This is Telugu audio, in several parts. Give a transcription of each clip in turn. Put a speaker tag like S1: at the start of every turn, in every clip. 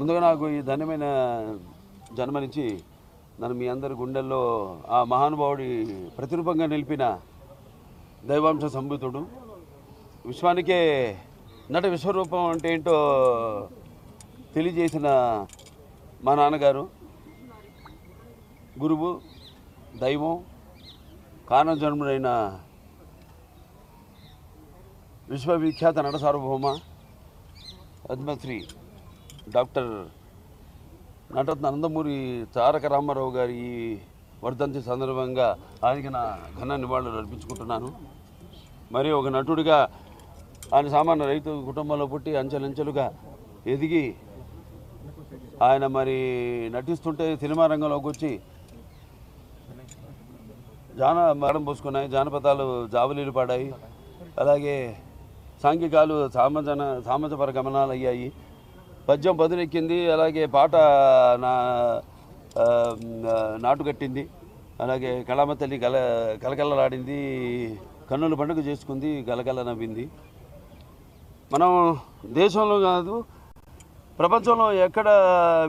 S1: ముందుగా నాకు ఈ ధన్యమైన జన్మనిచ్చి నన్ను మీ అందరి గుండెల్లో ఆ మహానుభావుడి ప్రతిరూపంగా నిలిపిన దైవాంశ సంభూతుడు విశ్వానికే నట విశ్వరూపం అంటే ఏంటో తెలియజేసిన మా నాన్నగారు గురువు దైవం జన్ముడైన విశ్వవిఖ్యాత నట సార్వభౌమ పద్మశ్రీ డాక్టర్ నటరత్న నందమూరి తారక రామారావు గారి ఈ వర్ధంతి సందర్భంగా ఆయనకి నా ఘన నివాళులు అర్పించుకుంటున్నాను మరియు ఒక నటుడిగా ఆయన సామాన్య రైతు కుటుంబంలో పుట్టి అంచెలంచెలుగా ఎదిగి ఆయన మరి నటిస్తుంటే సినిమా రంగంలోకి వచ్చి జాన మరణం పోసుకున్నాయి జానపదాలు జావలీలు పాడాయి అలాగే సాంఘికాలు సామజన సామాజపర గమనాలు అయ్యాయి పద్యం పదునెక్కింది అలాగే పాట నా నాటుకట్టింది అలాగే కళామ తల్లి గల కలకలలాడింది కన్నుల పండుగ చేసుకుంది గలగల నవ్వింది మనం దేశంలో కాదు ప్రపంచంలో ఎక్కడ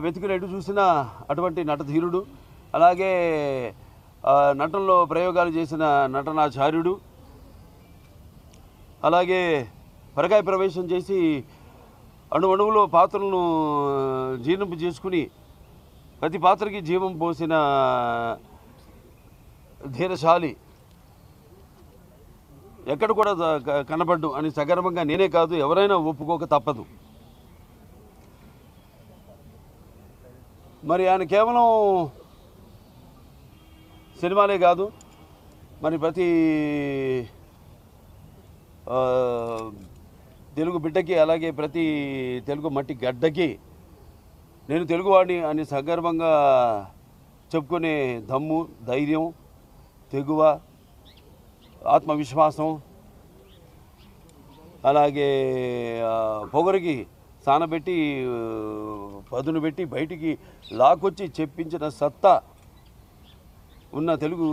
S1: వెతికినట్టు చూసినా అటువంటి నటధీరుడు అలాగే నటనలో ప్రయోగాలు చేసిన నటనాచార్యుడు అలాగే పరకాయ ప్రవేశం చేసి అణువణువులో పాత్రలను జీర్ణింపు చేసుకుని ప్రతి పాత్రకి జీవం పోసిన ధీరశాలి ఎక్కడ కూడా కనబడ్డు అని సగర్వంగా నేనే కాదు ఎవరైనా ఒప్పుకోక తప్పదు మరి ఆయన కేవలం సినిమాలే కాదు మరి ప్రతి తెలుగు బిడ్డకి అలాగే ప్రతి తెలుగు మట్టి గడ్డకి నేను తెలుగువాడిని అని సగర్వంగా చెప్పుకునే దమ్ము ధైర్యం తెగువ ఆత్మవిశ్వాసం అలాగే పొగరికి సానబెట్టి పదును పెట్టి బయటికి లాకొచ్చి చెప్పించిన సత్తా ఉన్న తెలుగు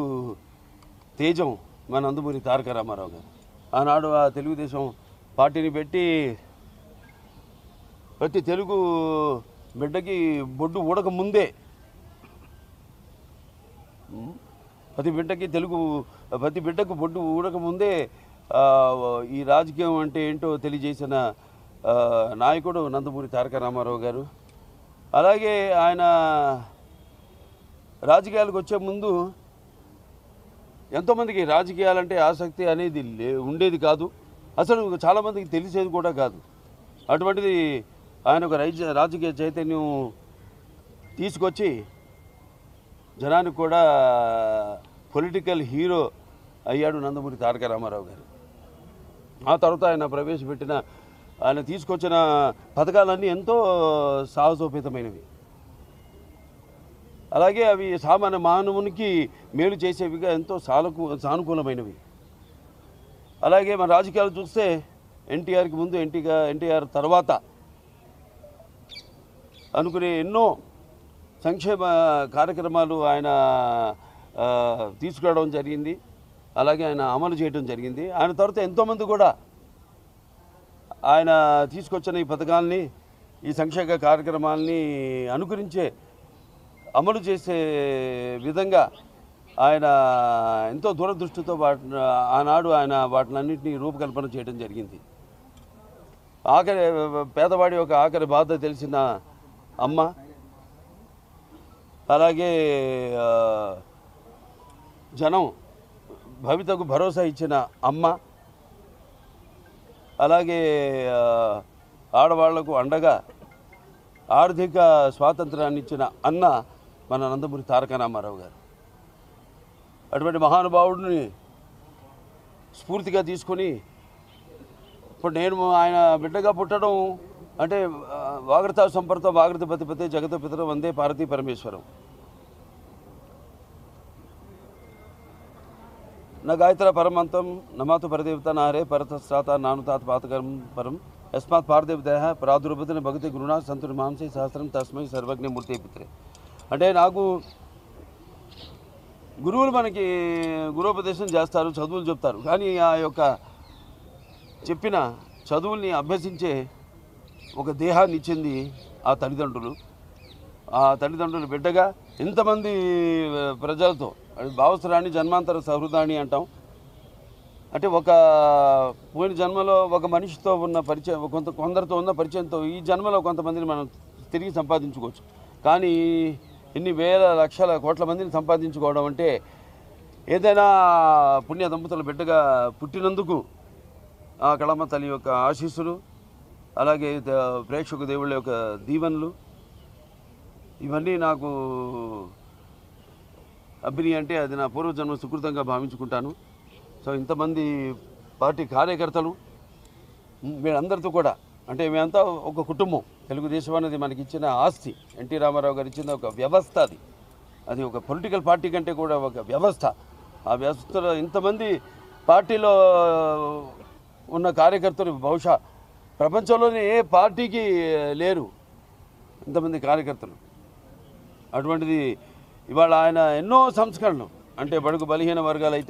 S1: తేజం మన అందుమూరి తారక రామారావు గారు ఆనాడు ఆ తెలుగుదేశం పార్టీని పెట్టి ప్రతి తెలుగు బిడ్డకి బొడ్డు ఊడక ముందే ప్రతి బిడ్డకి తెలుగు ప్రతి బిడ్డకు బొడ్డు ఊడక ముందే ఈ రాజకీయం అంటే ఏంటో తెలియజేసిన నాయకుడు నందమూరి తారక రామారావు గారు అలాగే ఆయన రాజకీయాలకు వచ్చే ముందు ఎంతోమందికి రాజకీయాలంటే ఆసక్తి అనేది ఉండేది కాదు అసలు చాలామందికి తెలిసేది కూడా కాదు అటువంటిది ఆయన ఒక రైజ రాజకీయ చైతన్యం తీసుకొచ్చి జనానికి కూడా పొలిటికల్ హీరో అయ్యాడు నందమూరి తారక రామారావు గారు ఆ తర్వాత ఆయన ప్రవేశపెట్టిన ఆయన తీసుకొచ్చిన పథకాలన్నీ ఎంతో సాహసోపేతమైనవి అలాగే అవి సామాన్య మానవునికి మేలు చేసేవిగా ఎంతో సానుకూలమైనవి అలాగే మన రాజకీయాలు చూస్తే ఎన్టీఆర్కి ముందు ఎన్టీగా ఎన్టీఆర్ తర్వాత అనుకునే ఎన్నో సంక్షేమ కార్యక్రమాలు ఆయన తీసుకురావడం జరిగింది అలాగే ఆయన అమలు చేయడం జరిగింది ఆయన తర్వాత ఎంతోమంది కూడా ఆయన తీసుకొచ్చిన ఈ పథకాలని ఈ సంక్షేమ కార్యక్రమాలని అనుకరించే అమలు చేసే విధంగా ఆయన ఎంతో దూరదృష్టితో వాటి ఆనాడు ఆయన వాటినన్నింటినీ రూపకల్పన చేయడం జరిగింది ఆఖరి పేదవాడి యొక్క ఆఖరి బాధ తెలిసిన అమ్మ అలాగే జనం భవితకు భరోసా ఇచ్చిన అమ్మ అలాగే ఆడవాళ్లకు అండగా ఆర్థిక స్వాతంత్రాన్ని ఇచ్చిన అన్న మన నందమూరి తారక రామారావు గారు అటువంటి మహానుభావుడిని స్ఫూర్తిగా తీసుకొని ఇప్పుడు నేను ఆయన బిడ్డగా పుట్టడం అంటే వాగ్రత సంపర్త వాగ్రత పతిపతి జగత పితరం వందే పార్వతీ పరమేశ్వరం నా గాయత్ర పరమంతం నమాతు పరదేవత నారే పరత స్రాత నాను తాత పాతకరం పరం యస్మాత్ పార్థివ దేహ ప్రాదుర్భతిని భగతి గురునాథ్ సంతుని మాంసీ సహస్రం తస్మై సర్వజ్ఞ మూర్తి పిత్రే అంటే నాకు గురువులు మనకి గురోపదేశం చేస్తారు చదువులు చెప్తారు కానీ ఆ యొక్క చెప్పిన చదువుల్ని అభ్యసించే ఒక దేహాన్ని ఇచ్చింది ఆ తల్లిదండ్రులు ఆ తల్లిదండ్రులు బిడ్డగా ఇంతమంది ప్రజలతో భావస్రాన్ని జన్మాంతర సహృదాన్ని అంటాం అంటే ఒక పోయిన జన్మలో ఒక మనిషితో ఉన్న పరిచయం కొంత కొందరితో ఉన్న పరిచయంతో ఈ జన్మలో కొంతమందిని మనం తిరిగి సంపాదించుకోవచ్చు కానీ ఇన్ని వేల లక్షల కోట్ల మందిని సంపాదించుకోవడం అంటే ఏదైనా పుణ్య దంపతుల బిడ్డగా పుట్టినందుకు ఆ కళమ్మ తల్లి యొక్క ఆశీస్సులు అలాగే ప్రేక్షక దేవుళ్ళ యొక్క దీవెనలు ఇవన్నీ నాకు అభిని అంటే అది నా పూర్వజన్మ సుకృతంగా భావించుకుంటాను సో ఇంతమంది పార్టీ కార్యకర్తలు వీళ్ళందరితో కూడా అంటే మేమంతా ఒక కుటుంబం తెలుగుదేశం అనేది మనకి ఇచ్చిన ఆస్తి ఎన్టీ రామారావు గారు ఇచ్చిన ఒక వ్యవస్థ అది అది ఒక పొలిటికల్ పార్టీ కంటే కూడా ఒక వ్యవస్థ ఆ వ్యవస్థలో ఇంతమంది పార్టీలో ఉన్న కార్యకర్తలు బహుశా ప్రపంచంలోనే ఏ పార్టీకి లేరు ఇంతమంది కార్యకర్తలు అటువంటిది ఇవాళ ఆయన ఎన్నో సంస్కరణలు అంటే బడుగు బలహీన వర్గాలు అయితే